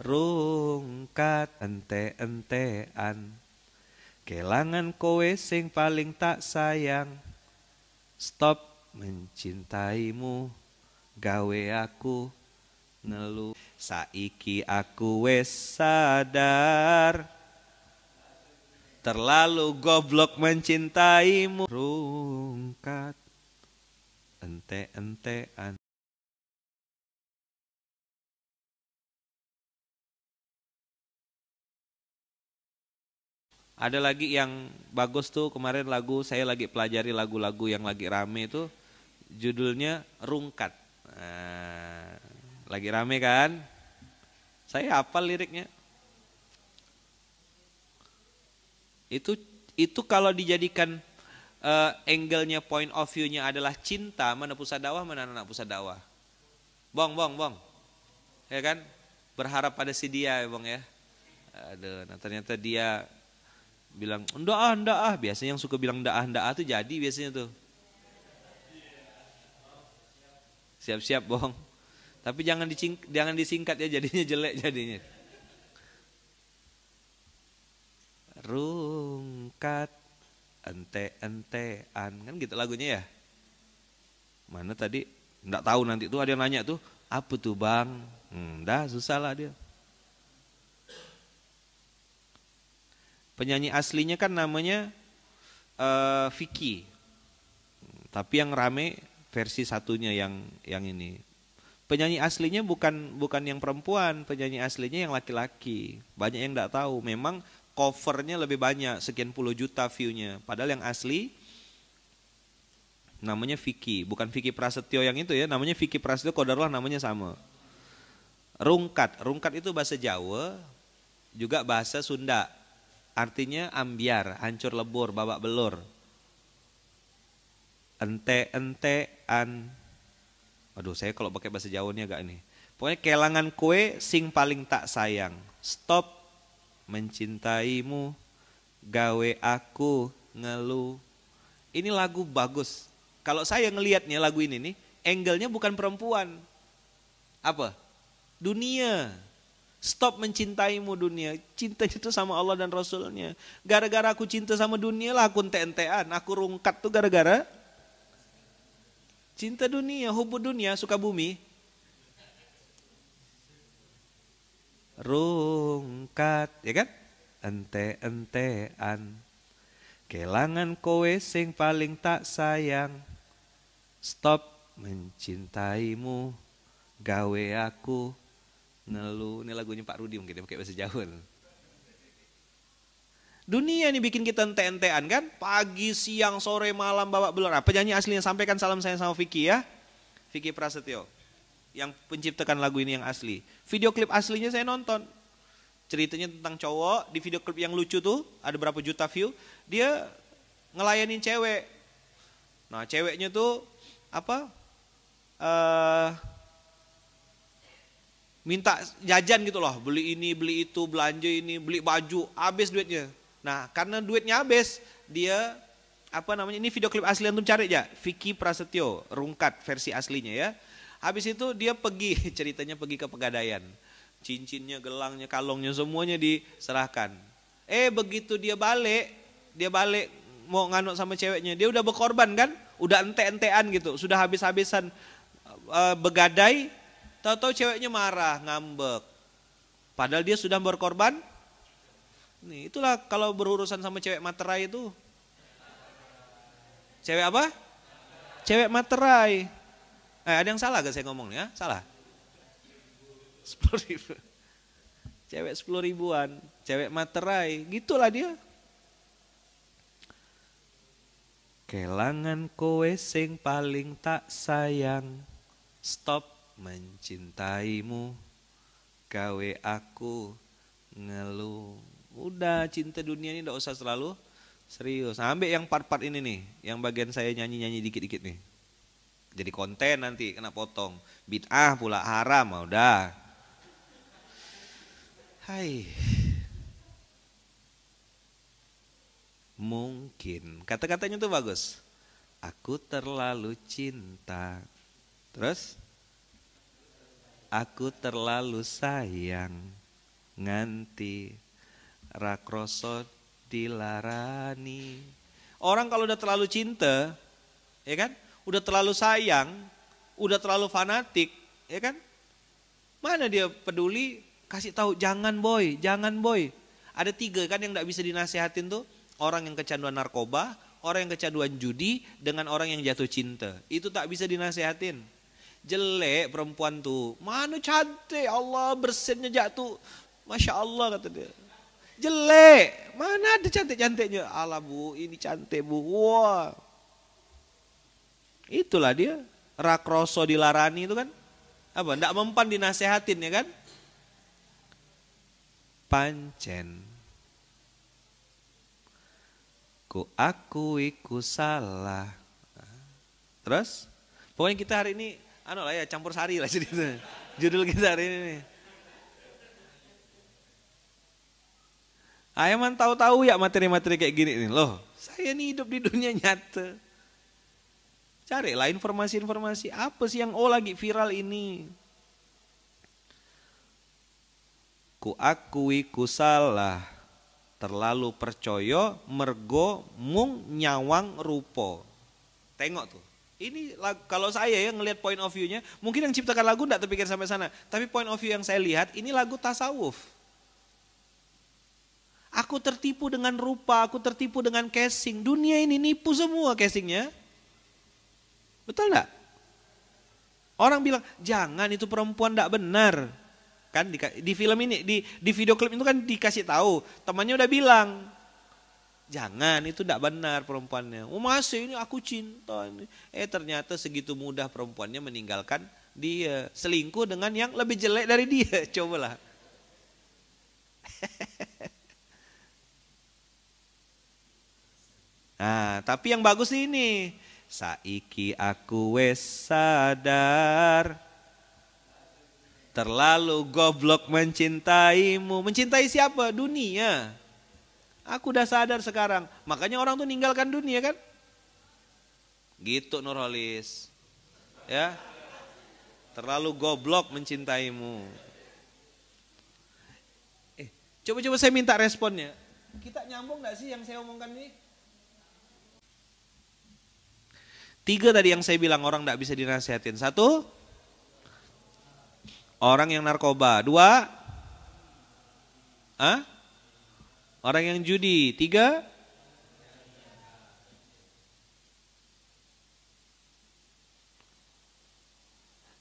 rungkat ente-entean kelangan kowe sing paling tak sayang stop mencintaimu gawe aku nelu saiki aku wes sadar terlalu goblok mencintaimu rungkat ente-entean Ada lagi yang bagus tuh kemarin lagu saya lagi pelajari lagu-lagu yang lagi rame itu judulnya Rungkat. Nah, lagi rame kan? Saya hafal liriknya. Itu itu kalau dijadikan uh, angle-nya point of view-nya adalah cinta, mana pusat dakwah, mana anak pusat dakwah. Bong, bong, bong. Ya kan? Berharap pada si dia, ya, Bong ya. Aduh, nah ternyata dia bilang ndak ah ndak ah biasanya yang suka bilang ndak ah ndak ah tuh jadi biasanya tuh siap-siap bohong tapi jangan dicing jangan disingkat ya jadinya jelek jadinya rungkat ente entean kan gitu lagunya ya mana tadi ndak tahu nanti tuh ada yang nanya tuh apa tuh bang hmm, dah susah lah dia Penyanyi aslinya kan namanya uh, Vicky. Tapi yang rame versi satunya yang yang ini. Penyanyi aslinya bukan bukan yang perempuan, penyanyi aslinya yang laki-laki. Banyak yang tidak tahu. Memang covernya lebih banyak, sekian puluh juta viewnya. Padahal yang asli namanya Vicky, bukan Vicky Prasetyo yang itu ya, namanya Vicky Prasetyo Kodarullah namanya sama. Rungkat, rungkat itu bahasa Jawa, juga bahasa Sunda artinya ambiar, hancur lebur, babak belur. ente ente an Aduh, saya kalau pakai bahasa Jawa Jawanya agak ini Pokoknya kelangan kue sing paling tak sayang. Stop mencintaimu, gawe aku ngeluh. Ini lagu bagus. Kalau saya ngelihatnya lagu ini nih, angle-nya bukan perempuan. Apa? Dunia. Stop mencintaimu dunia. cinta itu sama Allah dan Rasulnya. Gara-gara aku cinta sama dunia lah aku ente-entean. Aku rungkat tuh gara-gara cinta dunia, hubu dunia, suka bumi. Rungkat, ya kan? Ente-entean. Kelangan kowe sing paling tak sayang. Stop mencintaimu, gawe aku Nelu, ini lagunya Pak Rudi mungkin ya, pakai bahasa Jawa. Dunia ini bikin kita ente-entean kan? Pagi, siang, sore, malam, bawa belur. apa? penyanyi aslinya sampaikan salam saya sama Vicky ya. Vicky Prasetyo. Yang penciptakan lagu ini yang asli. Video klip aslinya saya nonton. Ceritanya tentang cowok, di video klip yang lucu tuh, ada berapa juta view, dia ngelayanin cewek. Nah, ceweknya tuh apa? eh uh, minta jajan gitu loh, beli ini, beli itu, belanja ini, beli baju, habis duitnya. Nah, karena duitnya habis, dia apa namanya? Ini video klip asli antum cari aja, ya. Vicky Prasetyo, rungkat versi aslinya ya. Habis itu dia pergi, ceritanya pergi ke pegadaian. Cincinnya, gelangnya, kalungnya semuanya diserahkan. Eh, begitu dia balik, dia balik mau nganuk sama ceweknya, dia udah berkorban kan? Udah ente-entean gitu, sudah habis-habisan eh, begadai Tahu-tahu ceweknya marah, ngambek. Padahal dia sudah berkorban. Nih, itulah kalau berurusan sama cewek materai itu. Cewek apa? Cewek materai. Eh, ada yang salah gak saya ngomong ya? Salah. 10 ribu. Cewek sepuluh ribuan, cewek materai, gitulah dia. Kelangan kowe sing paling tak sayang. Stop mencintaimu kawe aku ngeluh. Udah cinta dunia ini tidak usah selalu serius. Ambil yang part-part ini nih, yang bagian saya nyanyi-nyanyi dikit-dikit nih. Jadi konten nanti kena potong. Bid'ah pula haram, ah, udah. Hai. Mungkin kata-katanya tuh bagus. Aku terlalu cinta. Terus? aku terlalu sayang nganti rakrosot dilarani. Orang kalau udah terlalu cinta, ya kan? Udah terlalu sayang, udah terlalu fanatik, ya kan? Mana dia peduli kasih tahu jangan boy, jangan boy. Ada tiga kan yang tidak bisa dinasehatin tuh orang yang kecanduan narkoba, orang yang kecanduan judi, dengan orang yang jatuh cinta. Itu tak bisa dinasehatin. Jelek perempuan tuh. Mana cantik Allah bersinnya jatuh. Masya Allah kata dia. Jelek. Mana ada cantik-cantiknya. Allah bu ini cantik bu. Wah. Itulah dia. Rakroso dilarani itu kan. Apa? Tidak mempan dinasehatin ya kan. Pancen. Ku akui ku salah. Terus? Pokoknya kita hari ini anu lah ya campur sari lah jadi judul kita hari ini nih. Ayaman tahu-tahu ya materi-materi kayak gini nih loh. Saya nih hidup di dunia nyata. Cari lah informasi-informasi apa sih yang oh lagi viral ini. Ku akui ku salah. Terlalu percaya mergo mung nyawang rupo. Tengok tuh. Ini lagu, kalau saya yang ngelihat point of view-nya, mungkin yang ciptakan lagu enggak terpikir sampai sana. Tapi point of view yang saya lihat, ini lagu tasawuf. Aku tertipu dengan rupa, aku tertipu dengan casing. Dunia ini nipu semua casingnya. Betul enggak? Orang bilang, jangan itu perempuan enggak benar. Kan di, di film ini, di, di video klip itu kan dikasih tahu. Temannya udah bilang, Jangan, itu tidak benar perempuannya. Oh masih ini aku cinta. Ini. Eh ternyata segitu mudah perempuannya meninggalkan dia. Selingkuh dengan yang lebih jelek dari dia. Cobalah. nah, tapi yang bagus ini. Saiki aku wes sadar terlalu goblok mencintaimu. Mencintai siapa? Dunia. Aku udah sadar sekarang. Makanya orang tuh ninggalkan dunia kan? Gitu Nurholis. Ya. Terlalu goblok mencintaimu. Eh, coba-coba saya minta responnya. Kita nyambung gak sih yang saya omongkan ini? Tiga tadi yang saya bilang orang gak bisa dinasehatin. Satu, orang yang narkoba. Dua, ah? Orang yang judi, tiga.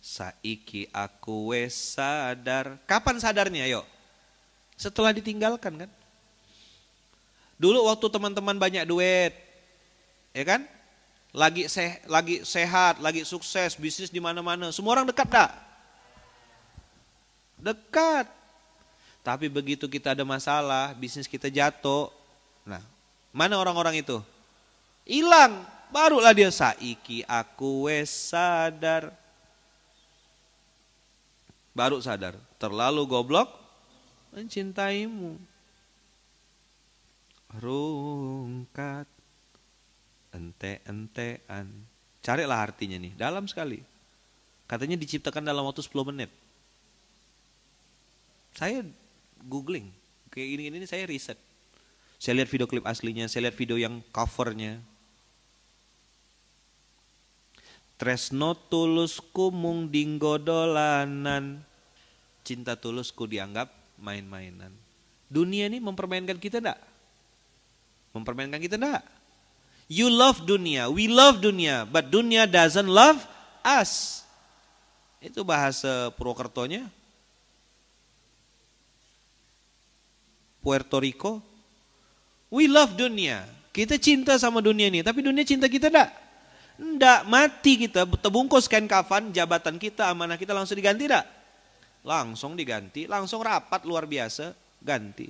Saiki aku wes sadar. Kapan sadarnya yuk? Setelah ditinggalkan kan? Dulu waktu teman-teman banyak duit, ya kan? Lagi se, lagi sehat, lagi sukses, bisnis di mana-mana. Semua orang dekat dah. Dekat. Tapi begitu kita ada masalah, bisnis kita jatuh. Nah, mana orang-orang itu? Hilang. Barulah dia saiki aku wes sadar. Baru sadar, terlalu goblok mencintaimu. Rungkat ente-entean. Carilah artinya nih, dalam sekali. Katanya diciptakan dalam waktu 10 menit. Saya googling. Kayak ini ini saya riset. Saya lihat video klip aslinya, saya lihat video yang covernya. Tresno tulusku mung dinggodolanan Cinta tulusku dianggap main-mainan. Dunia ini mempermainkan kita enggak? Mempermainkan kita enggak? You love dunia, we love dunia, but dunia doesn't love us. Itu bahasa Purwokertonya, Puerto Rico. We love dunia. Kita cinta sama dunia ini, tapi dunia cinta kita enggak. Enggak, mati kita, terbungkus kain kafan, jabatan kita, amanah kita langsung diganti enggak? Langsung diganti, langsung rapat luar biasa, ganti.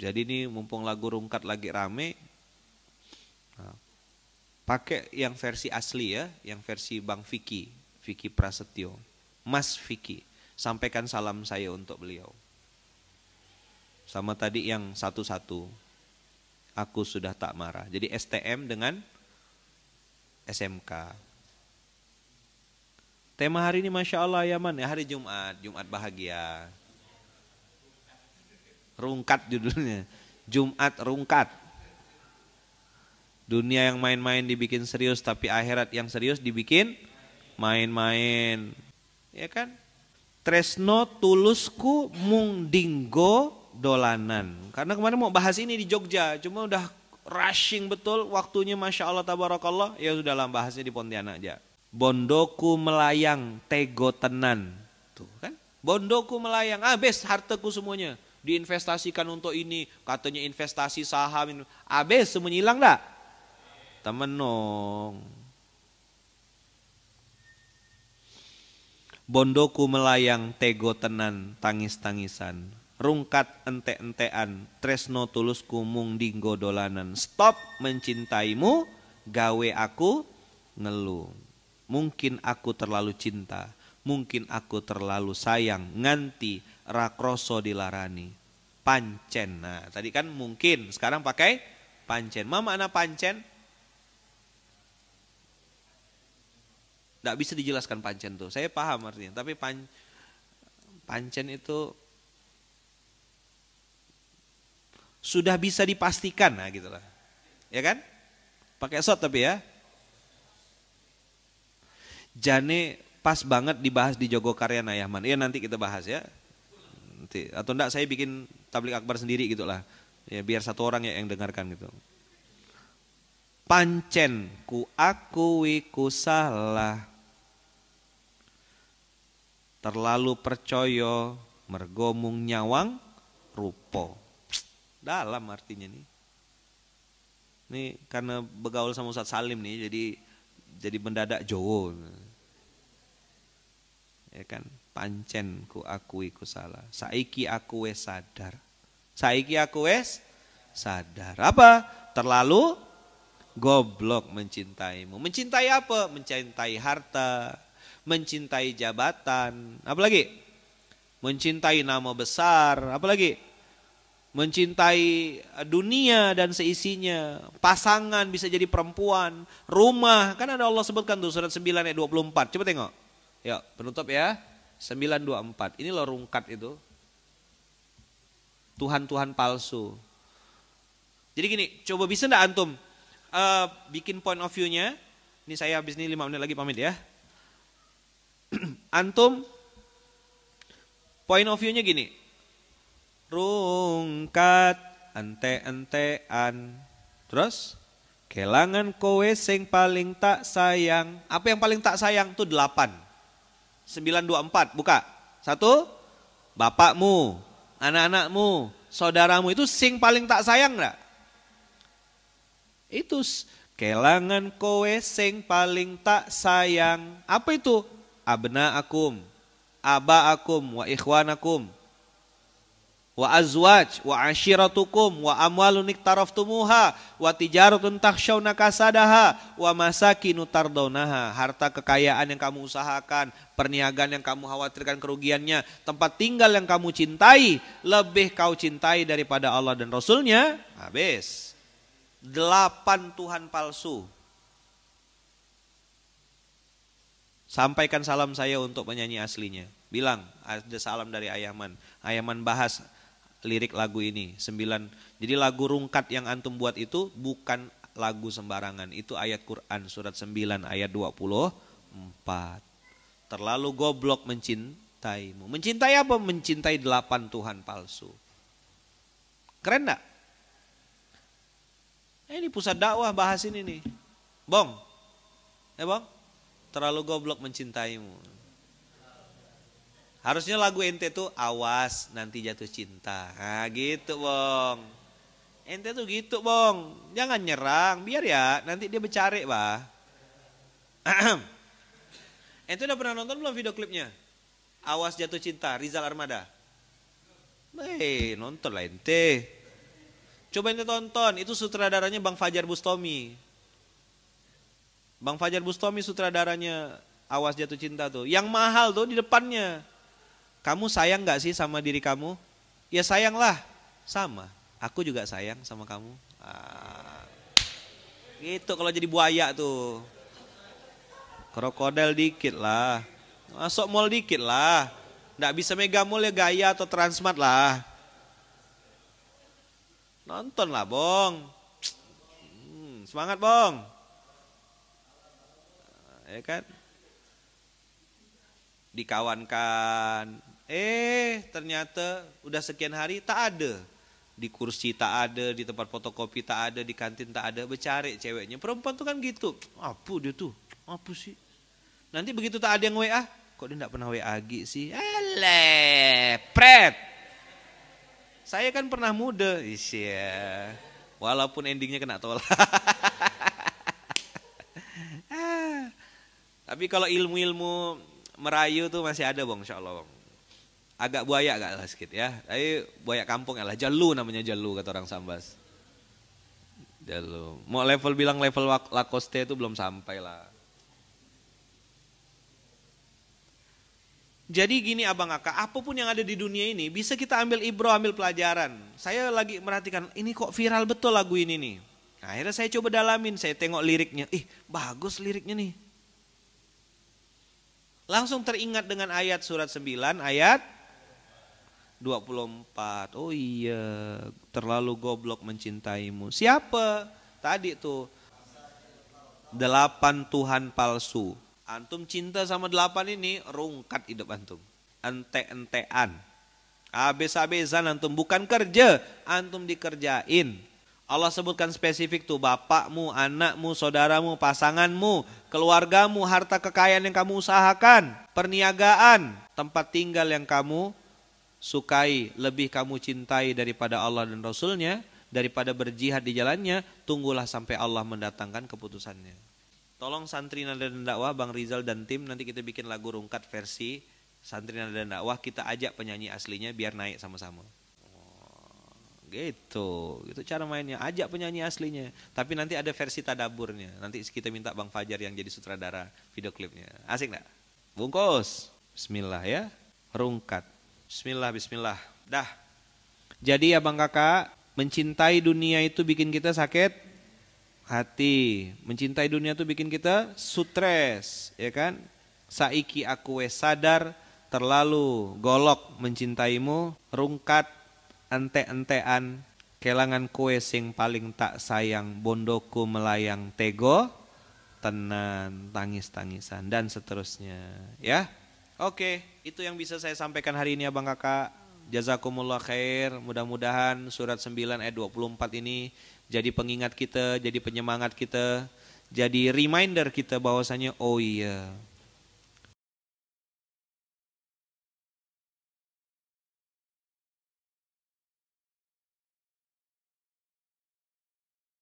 Jadi ini mumpung lagu rungkat lagi rame, nah, pakai yang versi asli ya, yang versi Bang Vicky, Vicky Prasetyo. Mas Vicky, sampaikan salam saya untuk beliau. Sama tadi yang satu-satu, aku sudah tak marah. Jadi STM dengan SMK. Tema hari ini Masya Allah ya man, ya hari Jumat, Jumat bahagia. Rungkat judulnya, Jumat rungkat. Dunia yang main-main dibikin serius, tapi akhirat yang serius dibikin main-main ya kan tresno tulusku mung dinggo dolanan karena kemarin mau bahas ini di Jogja cuma udah rushing betul waktunya masya Allah tabarakallah ya sudah lah bahasnya di Pontianak aja bondoku melayang tego tenan tuh kan bondoku melayang abes hartaku semuanya diinvestasikan untuk ini katanya investasi saham abes semuanya hilang dah temenong Bondoku melayang tego tenan tangis-tangisan. Rungkat ente-entean, tresno tulusku mung dinggo dolanan. Stop mencintaimu, gawe aku ngeluh. Mungkin aku terlalu cinta, mungkin aku terlalu sayang, nganti rakroso dilarani. Pancen, nah tadi kan mungkin, sekarang pakai pancen. Mama anak pancen? Tidak bisa dijelaskan pancen tuh. Saya paham artinya. Tapi pan, pancen itu sudah bisa dipastikan nah gitu lah. Ya kan? Pakai shot tapi ya. Jane pas banget dibahas di Jogokarya Nayahman. Iya nanti kita bahas ya. Nanti atau enggak saya bikin tablik akbar sendiri gitulah. Ya biar satu orang ya yang dengarkan gitu pancen ku akui ku salah terlalu percaya mergomung nyawang rupo dalam artinya nih ini karena begaul sama Ustaz Salim nih jadi jadi mendadak Jowo ya kan pancen ku akui ku salah saiki aku wes sadar saiki aku wes sadar apa terlalu goblok mencintaimu. Mencintai apa? Mencintai harta, mencintai jabatan, apalagi mencintai nama besar, apalagi mencintai dunia dan seisinya, pasangan bisa jadi perempuan, rumah, kan ada Allah sebutkan tuh surat 9 ayat 24. Coba tengok. ya penutup ya. 924. Ini lo rungkat itu. Tuhan-tuhan palsu. Jadi gini, coba bisa ndak antum uh, bikin point of view-nya. Ini saya habis ini 5 menit lagi pamit ya. Antum point of view-nya gini. Rungkat ente-entean. Terus kelangan kowe sing paling tak sayang. Apa yang paling tak sayang tuh dua empat, buka. Satu bapakmu, anak-anakmu, saudaramu itu sing paling tak sayang enggak? Itu kelangan kowe sing paling tak sayang. Apa itu? Abna akum, aba akum, wa ikhwanakum, wa azwaj, wa ashiratukum, wa amwalun iktaraftumuha, wa tijaratun takhshawna kasadaha, wa masakinu tardawnaha. Harta kekayaan yang kamu usahakan, perniagaan yang kamu khawatirkan kerugiannya, tempat tinggal yang kamu cintai, lebih kau cintai daripada Allah dan Rasulnya, habis delapan Tuhan palsu. Sampaikan salam saya untuk penyanyi aslinya. Bilang ada salam dari Ayaman. Ayaman bahas lirik lagu ini. Sembilan. Jadi lagu rungkat yang antum buat itu bukan lagu sembarangan. Itu ayat Quran surat 9 ayat 24. Terlalu goblok mencintaimu. Mencintai apa? Mencintai delapan Tuhan palsu. Keren gak? Eh, ini pusat dakwah bahas ini nih. Bong. Eh bong, terlalu goblok mencintaimu. Harusnya lagu ente tuh awas nanti jatuh cinta. Nah, gitu bong. Ente tuh gitu bong. Jangan nyerang, biar ya nanti dia bercari bah. ente udah pernah nonton belum video klipnya? Awas jatuh cinta, Rizal Armada. Eh, hey, nonton lah ente. Coba ini tonton, itu sutradaranya Bang Fajar Bustomi. Bang Fajar Bustomi sutradaranya Awas Jatuh Cinta tuh. Yang mahal tuh di depannya. Kamu sayang gak sih sama diri kamu? Ya sayang lah, sama. Aku juga sayang sama kamu. Ah. Gitu kalau jadi buaya tuh. Krokodil dikit lah. Masuk mall dikit lah. Nggak bisa mega mall ya gaya atau transmart lah. Nonton lah, Bong. Hmm, semangat, Bong. Ya kan? Dikawankan. Eh, ternyata udah sekian hari tak ada. Di kursi tak ada, di tempat fotokopi tak ada, di kantin tak ada. Bercari ceweknya. Perempuan tuh kan gitu. Apa dia tuh? Apa sih? Nanti begitu tak ada yang WA. Kok dia tidak pernah WA lagi sih? pret. Saya kan pernah muda. Isya. Walaupun endingnya kena tolak. Ah. Tapi kalau ilmu-ilmu merayu tuh masih ada bang, insya Allah bang. Agak buaya agak lah sedikit ya. Tapi buaya kampung ya lah. Jalu namanya jalu kata orang Sambas. Jalu. Mau level bilang level lakoste itu belum sampai lah. Jadi gini Abang Aka, apapun yang ada di dunia ini bisa kita ambil ibro, ambil pelajaran. Saya lagi merhatikan, ini kok viral betul lagu ini nih. Nah, akhirnya saya coba dalamin, saya tengok liriknya. Ih, bagus liriknya nih. Langsung teringat dengan ayat surat 9 ayat 24. Oh iya, terlalu goblok mencintaimu. Siapa? Tadi tuh delapan Tuhan palsu. Antum cinta sama delapan ini rungkat hidup antum. Ente-entean. abis-abisan antum. Bukan kerja. Antum dikerjain. Allah sebutkan spesifik tuh. Bapakmu, anakmu, saudaramu, pasanganmu, keluargamu, harta kekayaan yang kamu usahakan. Perniagaan. Tempat tinggal yang kamu sukai. Lebih kamu cintai daripada Allah dan Rasulnya. Daripada berjihad di jalannya. Tunggulah sampai Allah mendatangkan keputusannya. Tolong santri nada dan dakwah Bang Rizal dan tim nanti kita bikin lagu rungkat versi santri nada dan dakwah kita ajak penyanyi aslinya biar naik sama-sama. Oh, gitu, itu cara mainnya. Ajak penyanyi aslinya. Tapi nanti ada versi tadaburnya. Nanti kita minta Bang Fajar yang jadi sutradara video klipnya. Asik nggak? Bungkus. Bismillah ya. Rungkat. Bismillah, bismillah. Dah. Jadi ya Bang Kakak, mencintai dunia itu bikin kita sakit hati. Mencintai dunia itu bikin kita stres, ya kan? Saiki aku wes sadar terlalu golok mencintaimu, rungkat ente-entean kelangan kue sing paling tak sayang bondoku melayang tego tenan tangis-tangisan dan seterusnya ya oke itu yang bisa saya sampaikan hari ini abang kakak jazakumullah khair mudah-mudahan surat 9 ayat 24 ini jadi pengingat kita, jadi penyemangat kita, jadi reminder kita bahwasanya oh iya